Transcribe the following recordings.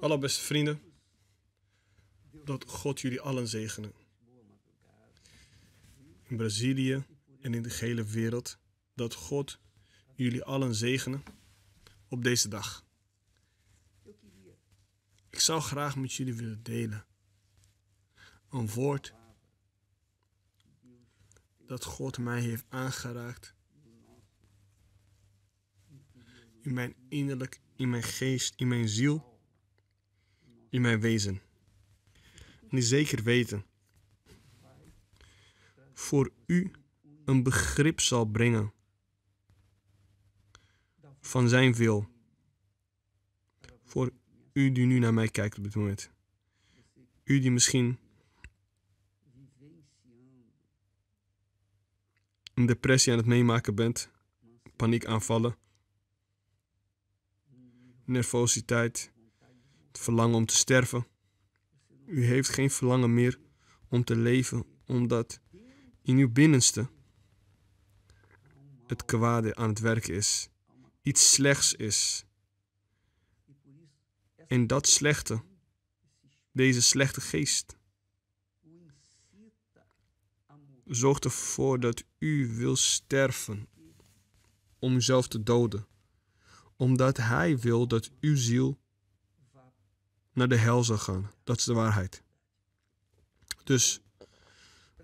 Hallo beste vrienden. Dat God jullie allen zegenen. In Brazilië en in de hele wereld. Dat God jullie allen zegenen op deze dag. Ik zou graag met jullie willen delen. Een woord dat God mij heeft aangeraakt. In mijn innerlijk, in mijn geest, in mijn ziel in mijn wezen. die zeker weten. Voor u een begrip zal brengen van zijn wil. Voor u die nu naar mij kijkt op dit moment. U die misschien een depressie aan het meemaken bent, paniekaanvallen, nervositeit, het verlangen om te sterven. U heeft geen verlangen meer om te leven, omdat in uw binnenste het kwade aan het werk is, iets slechts is. En dat slechte, deze slechte geest, zorgt ervoor dat u wil sterven om uzelf te doden, omdat hij wil dat uw ziel naar de hel zal gaan. Dat is de waarheid. Dus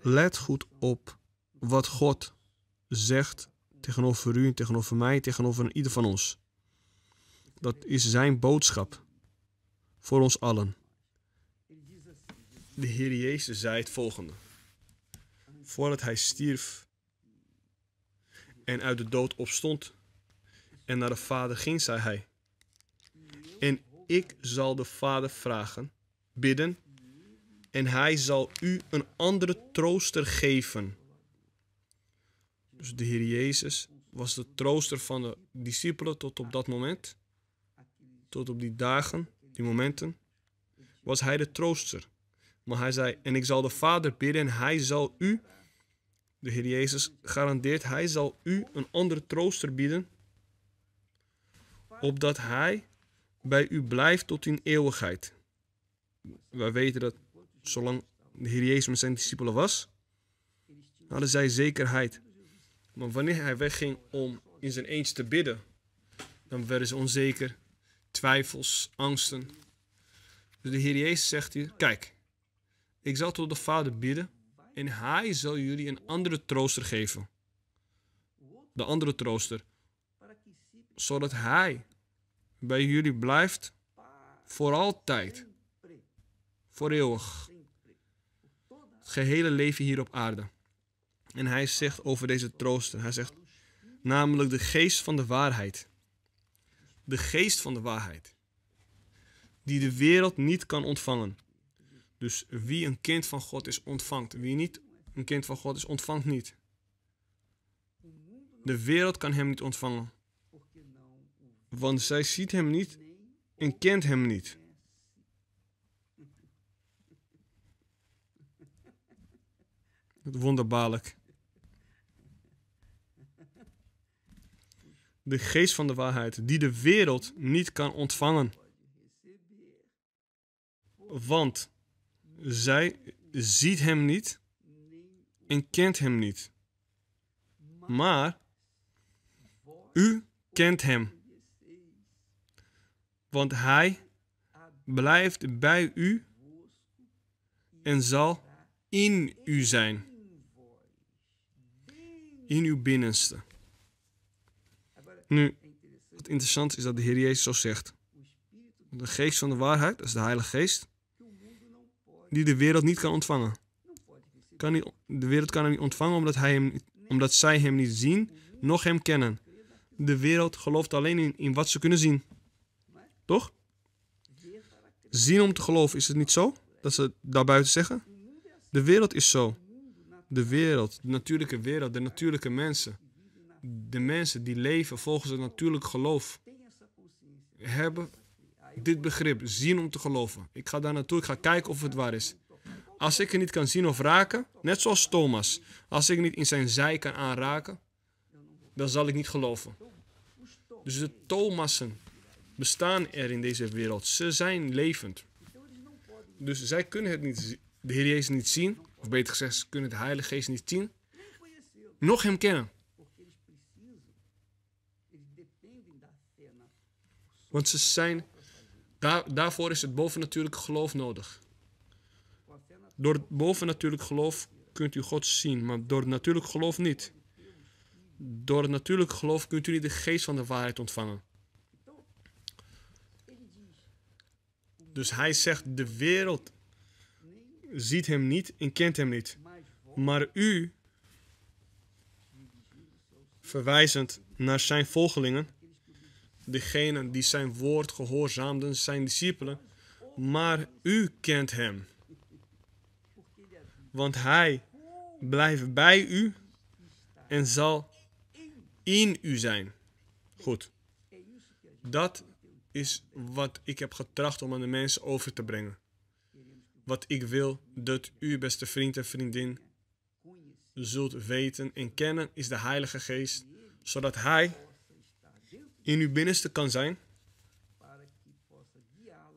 let goed op wat God zegt tegenover u, tegenover mij, tegenover ieder van ons. Dat is zijn boodschap voor ons allen. De Heer Jezus zei het volgende. Voordat hij stierf en uit de dood opstond en naar de Vader ging, zei hij. En ik zal de Vader vragen, bidden, en hij zal u een andere trooster geven. Dus de Heer Jezus was de trooster van de discipelen tot op dat moment. Tot op die dagen, die momenten, was hij de trooster. Maar hij zei, en ik zal de Vader bidden en hij zal u, de Heer Jezus garandeert, hij zal u een andere trooster bieden, opdat hij bij u blijft tot in eeuwigheid. Wij weten dat zolang de Heer Jezus met zijn discipelen was, hadden zij zekerheid. Maar wanneer hij wegging om in zijn eentje te bidden, dan werden ze onzeker, twijfels, angsten. Dus de Heer Jezus zegt hier, kijk, ik zal tot de Vader bidden en hij zal jullie een andere trooster geven. De andere trooster, zodat hij bij jullie blijft voor altijd, voor eeuwig. Het gehele leven hier op aarde. En hij zegt over deze trooster, hij zegt namelijk de geest van de waarheid. De geest van de waarheid, die de wereld niet kan ontvangen. Dus wie een kind van God is, ontvangt. Wie niet een kind van God is, ontvangt niet. De wereld kan hem niet ontvangen want zij ziet hem niet en kent hem niet. Wonderbaarlijk. De geest van de waarheid, die de wereld niet kan ontvangen. Want zij ziet hem niet en kent hem niet. Maar u kent hem want hij blijft bij u en zal in u zijn. In uw binnenste. Nu, wat interessant is dat de Heer Jezus zo zegt. De geest van de waarheid, dat is de Heilige Geest, die de wereld niet kan ontvangen. Kan niet, de wereld kan hem niet ontvangen omdat, hij hem, omdat zij hem niet zien, nog hem kennen. De wereld gelooft alleen in, in wat ze kunnen zien. Toch? Zien om te geloven, is het niet zo? Dat ze daarbuiten zeggen? De wereld is zo. De wereld, de natuurlijke wereld, de natuurlijke mensen. De mensen die leven volgens het natuurlijk geloof hebben dit begrip, zien om te geloven. Ik ga daar naartoe, ik ga kijken of het waar is. Als ik het niet kan zien of raken, net zoals Thomas, als ik niet in zijn zij kan aanraken, dan zal ik niet geloven. Dus de Thomassen, bestaan er in deze wereld. Ze zijn levend. Dus zij kunnen het niet, de Heer Jezus niet zien. Of beter gezegd, ze kunnen de Heilige Geest niet zien. Nog hem kennen. Want ze zijn, daar, daarvoor is het bovennatuurlijke geloof nodig. Door het bovennatuurlijk geloof kunt u God zien, maar door het natuurlijk geloof niet. Door het natuurlijk geloof kunt u niet de geest van de waarheid ontvangen. Dus hij zegt, de wereld ziet hem niet en kent hem niet. Maar u, verwijzend naar zijn volgelingen, degene die zijn woord gehoorzaamden, zijn discipelen, maar u kent hem. Want hij blijft bij u en zal in u zijn. Goed. Dat is wat ik heb getracht om aan de mensen over te brengen. Wat ik wil dat u, beste vriend en vriendin, zult weten en kennen, is de Heilige Geest, zodat Hij in uw binnenste kan zijn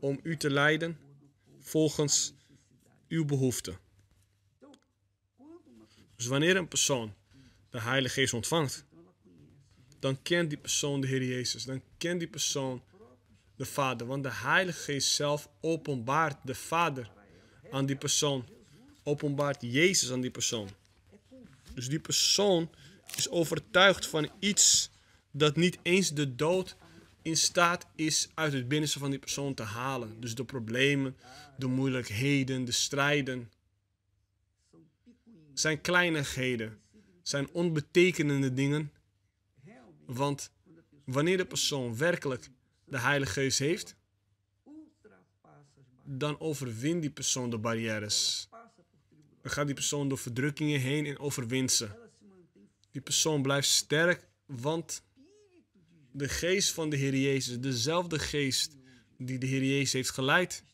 om u te leiden volgens uw behoeften. Dus wanneer een persoon de Heilige Geest ontvangt, dan kent die persoon de Heer Jezus. Dan kent die persoon de Vader. Want de Heilige Geest zelf openbaart de Vader aan die persoon. Openbaart Jezus aan die persoon. Dus die persoon is overtuigd van iets dat niet eens de dood in staat is uit het binnenste van die persoon te halen. Dus de problemen, de moeilijkheden, de strijden. Zijn kleinigheden, zijn onbetekenende dingen. Want wanneer de persoon werkelijk de Heilige Geest heeft, dan overwint die persoon de barrières. Dan gaat die persoon door verdrukkingen heen en overwint ze. Die persoon blijft sterk, want de geest van de Heer Jezus, dezelfde geest die de Heer Jezus heeft geleid,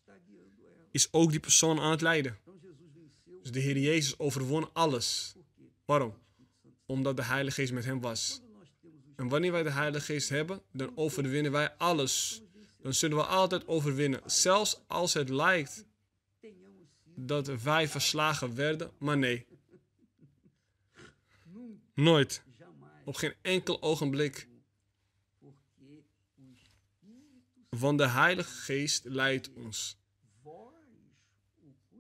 is ook die persoon aan het leiden. Dus de Heer Jezus overwon alles. Waarom? Omdat de Heilige Geest met hem was. En wanneer wij de Heilige Geest hebben, dan overwinnen wij alles. Dan zullen we altijd overwinnen. Zelfs als het lijkt dat wij verslagen werden, maar nee. Nooit. Op geen enkel ogenblik. Want de Heilige Geest leidt ons.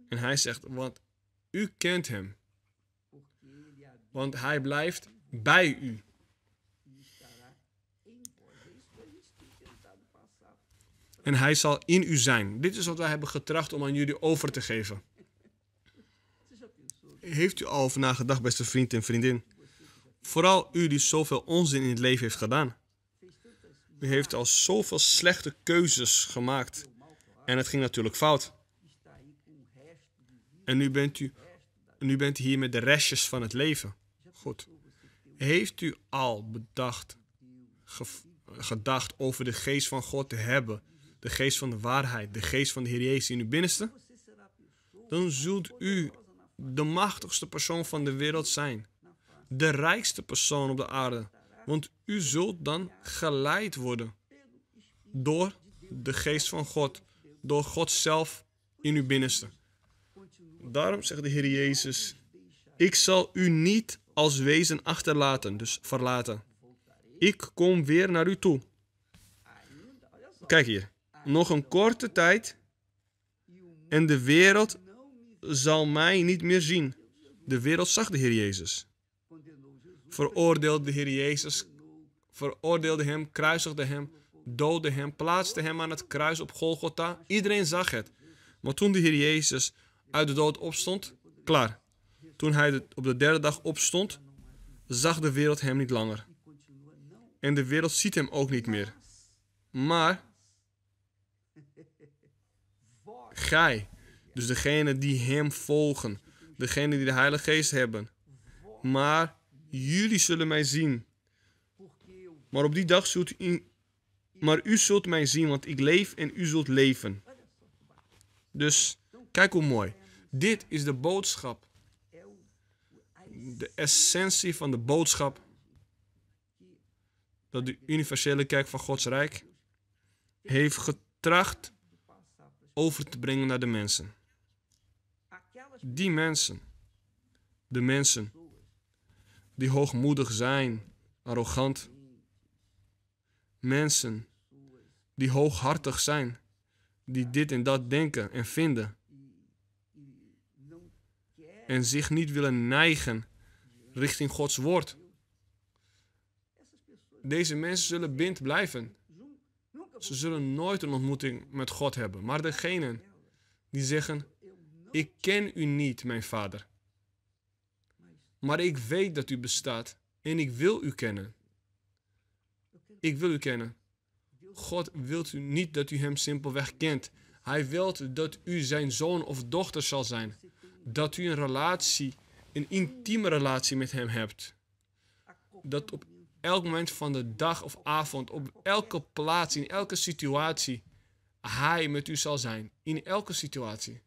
En hij zegt, want u kent hem. Want hij blijft bij u. en hij zal in u zijn. Dit is wat wij hebben getracht om aan jullie over te geven. Heeft u al vandaag nagedacht, beste vriend en vriendin? Vooral u die zoveel onzin in het leven heeft gedaan. U heeft al zoveel slechte keuzes gemaakt. En het ging natuurlijk fout. En nu bent u, nu bent u hier met de restjes van het leven. Goed. Heeft u al bedacht, gedacht over de geest van God te hebben? de geest van de waarheid, de geest van de Heer Jezus in uw binnenste, dan zult u de machtigste persoon van de wereld zijn. De rijkste persoon op de aarde. Want u zult dan geleid worden door de geest van God, door God zelf in uw binnenste. Daarom zegt de Heer Jezus: Ik zal u niet als wezen achterlaten, dus verlaten. Ik kom weer naar u toe. Kijk hier nog een korte tijd en de wereld zal mij niet meer zien. De wereld zag de Heer Jezus. Veroordeelde de Heer Jezus, veroordeelde hem, kruisigde hem, doodde hem, plaatste hem aan het kruis op Golgotha. Iedereen zag het. Maar toen de Heer Jezus uit de dood opstond, klaar. Toen hij op de derde dag opstond, zag de wereld hem niet langer. En de wereld ziet hem ook niet meer. Maar gij. Dus degene die hem volgen. Degene die de Heilige Geest hebben. Maar jullie zullen mij zien. Maar op die dag zult u. Maar u zult mij zien, want ik leef en u zult leven. Dus kijk hoe mooi. Dit is de boodschap. De essentie van de boodschap. Dat de universele kerk van Gods Rijk heeft getracht over te brengen naar de mensen. Die mensen, de mensen die hoogmoedig zijn, arrogant. Mensen die hooghartig zijn, die dit en dat denken en vinden. En zich niet willen neigen richting Gods woord. Deze mensen zullen bind blijven. Ze zullen nooit een ontmoeting met God hebben. Maar degenen die zeggen, ik ken u niet, mijn vader. Maar ik weet dat u bestaat en ik wil u kennen. Ik wil u kennen. God wilt u niet dat u hem simpelweg kent. Hij wilt dat u zijn zoon of dochter zal zijn. Dat u een relatie, een intieme relatie met hem hebt. Dat op elk moment van de dag of avond, op elke plaats, in elke situatie, Hij met u zal zijn. In elke situatie,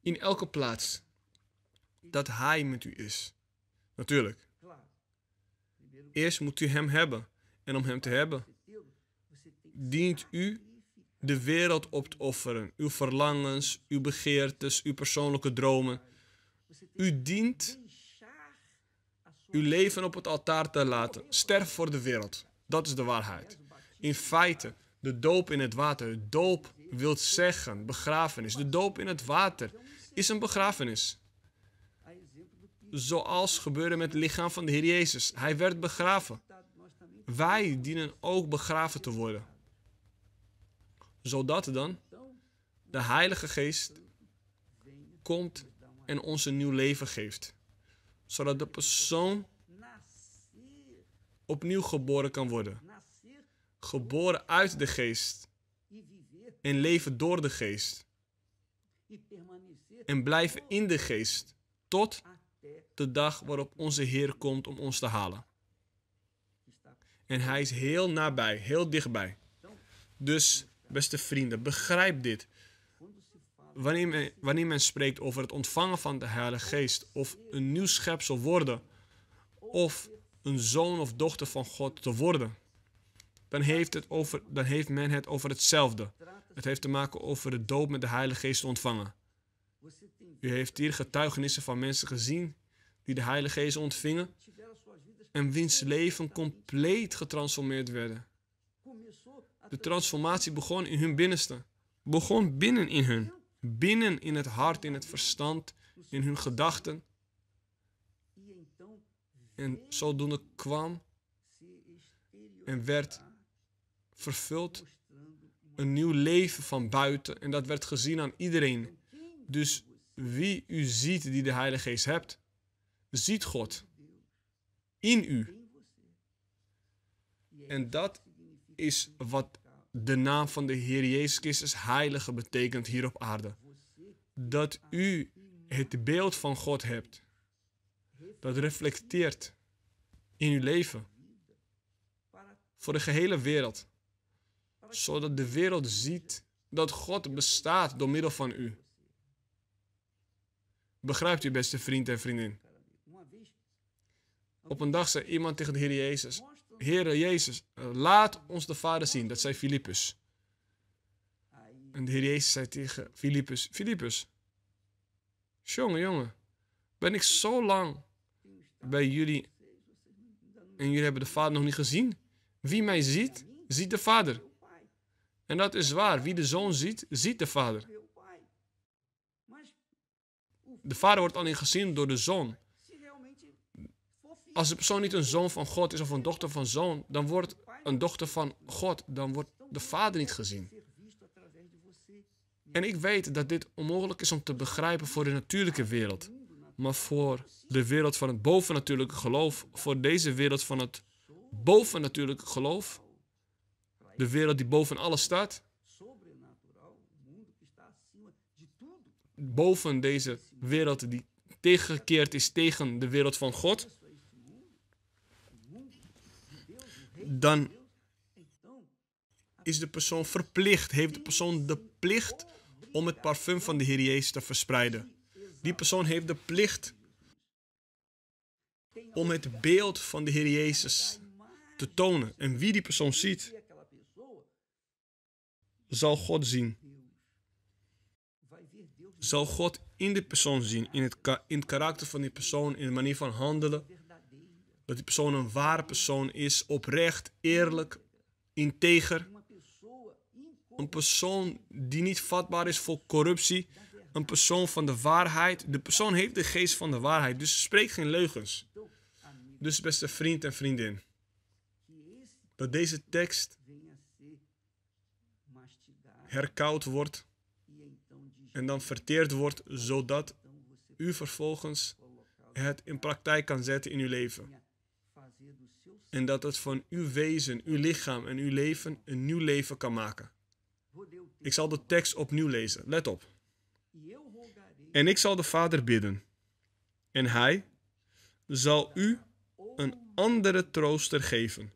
in elke plaats, dat Hij met u is. Natuurlijk. Eerst moet u Hem hebben. En om Hem te hebben, dient u de wereld op te offeren. Uw verlangens, uw begeertes, uw persoonlijke dromen. U dient uw leven op het altaar te laten. Sterf voor de wereld. Dat is de waarheid. In feite, de doop in het water. Doop wil zeggen begrafenis. De doop in het water is een begrafenis. Zoals gebeurde met het lichaam van de Heer Jezus. Hij werd begraven. Wij dienen ook begraven te worden. Zodat dan de Heilige Geest komt en ons een nieuw leven geeft zodat de persoon opnieuw geboren kan worden. Geboren uit de geest en leven door de geest. En blijven in de geest tot de dag waarop onze Heer komt om ons te halen. En Hij is heel nabij, heel dichtbij. Dus, beste vrienden, begrijp dit wanneer men, men spreekt over het ontvangen van de Heilige Geest, of een nieuw schepsel worden, of een zoon of dochter van God te worden, dan heeft, het over, dan heeft men het over hetzelfde. Het heeft te maken over de doop met de Heilige Geest ontvangen. U heeft hier getuigenissen van mensen gezien die de Heilige Geest ontvingen en wiens leven compleet getransformeerd werden. De transformatie begon in hun binnenste, begon binnen in hun binnen in het hart, in het verstand, in hun gedachten. En zodoende kwam en werd vervuld een nieuw leven van buiten. En dat werd gezien aan iedereen. Dus wie u ziet die de Heilige Geest hebt, ziet God in u. En dat is wat de naam van de Heer Jezus Christus, heilige, betekent hier op aarde. Dat u het beeld van God hebt. Dat reflecteert in uw leven. Voor de gehele wereld. Zodat de wereld ziet dat God bestaat door middel van u. Begrijpt u, beste vriend en vriendin? Op een dag zei iemand tegen de Heer Jezus: Heere Jezus, eh, laat ons de Vader zien. Dat zei Filippus. En de Heer Jezus zei tegen Filippus, Filippus, jongen, jongen, ben ik zo lang bij jullie en jullie hebben de Vader nog niet gezien? Wie mij ziet, ziet de Vader. En dat is waar. Wie de Zoon ziet, ziet de Vader. De Vader wordt alleen gezien door de Zoon. Als de persoon niet een zoon van God is of een dochter van zoon, dan wordt een dochter van God, dan wordt de vader niet gezien. En ik weet dat dit onmogelijk is om te begrijpen voor de natuurlijke wereld. Maar voor de wereld van het bovennatuurlijke geloof, voor deze wereld van het bovennatuurlijke geloof, de wereld die boven alles staat, boven deze wereld die tegengekeerd is tegen de wereld van God, dan is de persoon verplicht, heeft de persoon de plicht om het parfum van de Heer Jezus te verspreiden. Die persoon heeft de plicht om het beeld van de Heer Jezus te tonen. En wie die persoon ziet, zal God zien. Zal God in die persoon zien, in het, in het karakter van die persoon, in de manier van handelen, dat die persoon een ware persoon is, oprecht, eerlijk, integer. Een persoon die niet vatbaar is voor corruptie. Een persoon van de waarheid. De persoon heeft de geest van de waarheid, dus spreek geen leugens. Dus beste vriend en vriendin, dat deze tekst herkoud wordt en dan verteerd wordt, zodat u vervolgens het in praktijk kan zetten in uw leven. En dat het van uw wezen, uw lichaam en uw leven een nieuw leven kan maken. Ik zal de tekst opnieuw lezen, let op. En ik zal de Vader bidden. En hij zal u een andere trooster geven.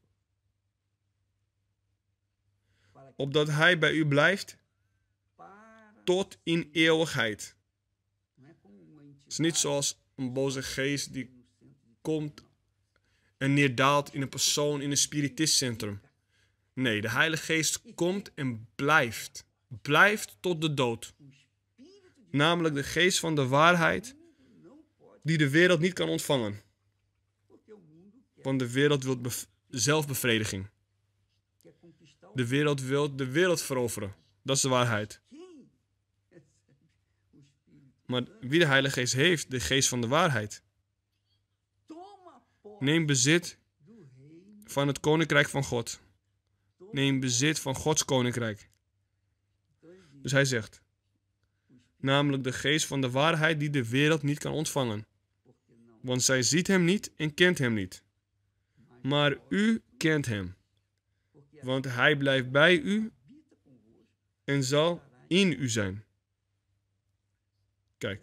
Opdat hij bij u blijft tot in eeuwigheid. Het is niet zoals een boze geest die komt en neerdaalt in een persoon in een spiritistcentrum. Nee, de Heilige Geest komt en blijft. Blijft tot de dood. Namelijk de geest van de waarheid die de wereld niet kan ontvangen. Want de wereld wil zelfbevrediging. De wereld wil de wereld veroveren. Dat is de waarheid. Maar wie de Heilige Geest heeft, de geest van de waarheid, Neem bezit van het koninkrijk van God. Neem bezit van Gods koninkrijk. Dus hij zegt, namelijk de geest van de waarheid die de wereld niet kan ontvangen. Want zij ziet hem niet en kent hem niet. Maar u kent hem, want hij blijft bij u en zal in u zijn. Kijk.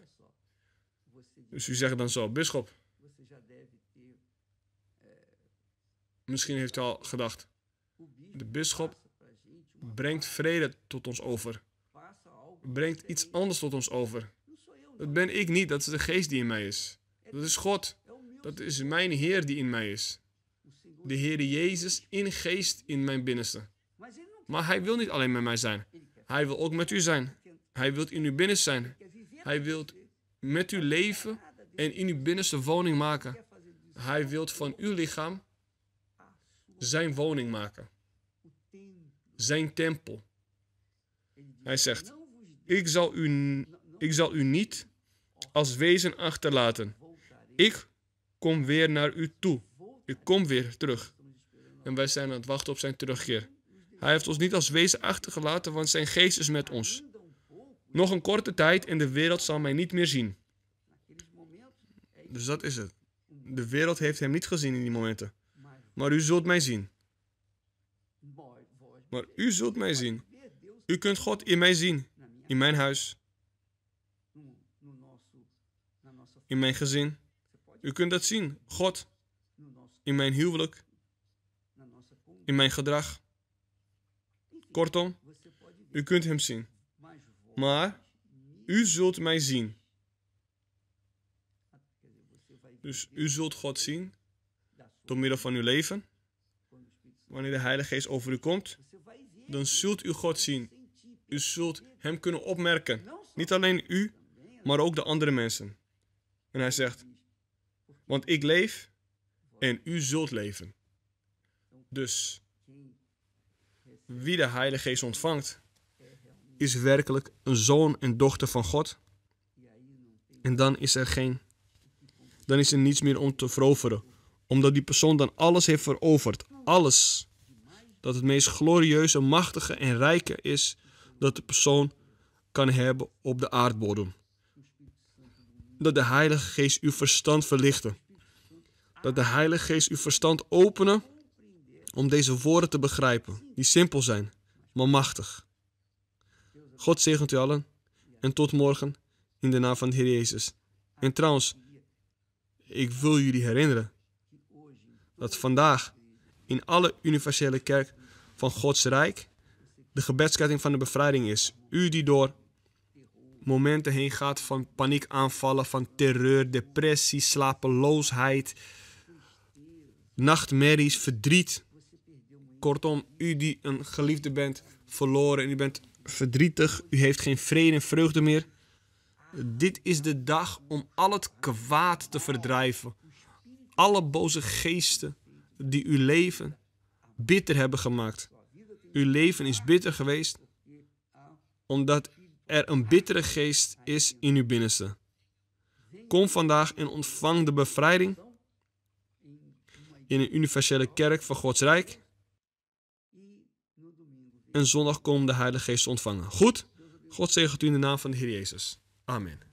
Dus u zegt dan zo, bisschop. Misschien heeft u al gedacht, de bisschop brengt vrede tot ons over. Brengt iets anders tot ons over. Dat ben ik niet, dat is de geest die in mij is. Dat is God. Dat is mijn Heer die in mij is. De Heer Jezus in geest in mijn binnenste. Maar Hij wil niet alleen met mij zijn. Hij wil ook met u zijn. Hij wil in uw binnenste zijn. Hij wil met u leven en in uw binnenste woning maken. Hij wil van uw lichaam zijn woning maken, zijn tempel. Hij zegt, ik zal u, ik zal u niet als wezen achterlaten. Ik kom weer naar u toe. Ik kom weer terug. En wij zijn aan het wachten op zijn terugkeer. Hij heeft ons niet als wezen achtergelaten, want zijn geest is met ons. Nog een korte tijd en de wereld zal mij niet meer zien. Dus dat is het. De wereld heeft hem niet gezien in die momenten maar u zult mij zien. Maar u zult mij zien. U kunt God in mij zien, in mijn huis, in mijn gezin. U kunt dat zien, God, in mijn huwelijk, in mijn gedrag. Kortom, u kunt Hem zien. Maar u zult mij zien. Dus u zult God zien door middel van uw leven. Wanneer de Heilige Geest over u komt, dan zult u God zien. U zult Hem kunnen opmerken. Niet alleen u, maar ook de andere mensen. En hij zegt, want ik leef en u zult leven. Dus wie de Heilige Geest ontvangt, is werkelijk een zoon en dochter van God. En dan is er geen, dan is er niets meer om te veroveren omdat die persoon dan alles heeft veroverd. Alles. Dat het meest glorieuze, machtige en rijke is dat de persoon kan hebben op de aardbodem. Dat de Heilige Geest uw verstand verlichten. Dat de Heilige Geest uw verstand openen om deze woorden te begrijpen, die simpel zijn, maar machtig. God zegent u allen en tot morgen in de naam van de Heer Jezus. En trouwens, ik wil jullie herinneren dat vandaag in alle universele kerk van Gods Rijk de gebedsketting van de bevrijding is. U die door momenten heen gaat van paniekaanvallen, van terreur, depressie, slapeloosheid, nachtmerries, verdriet. Kortom, u die een geliefde bent verloren en u bent verdrietig, u heeft geen vrede en vreugde meer. Dit is de dag om al het kwaad te verdrijven, alle boze geesten die uw leven bitter hebben gemaakt. Uw leven is bitter geweest omdat er een bittere geest is in uw binnenste. Kom vandaag en ontvang de bevrijding in een universele kerk van Gods Rijk. En zondag kom de Heilige Geest ontvangen. Goed? God zegent u in de naam van de Heer Jezus. Amen.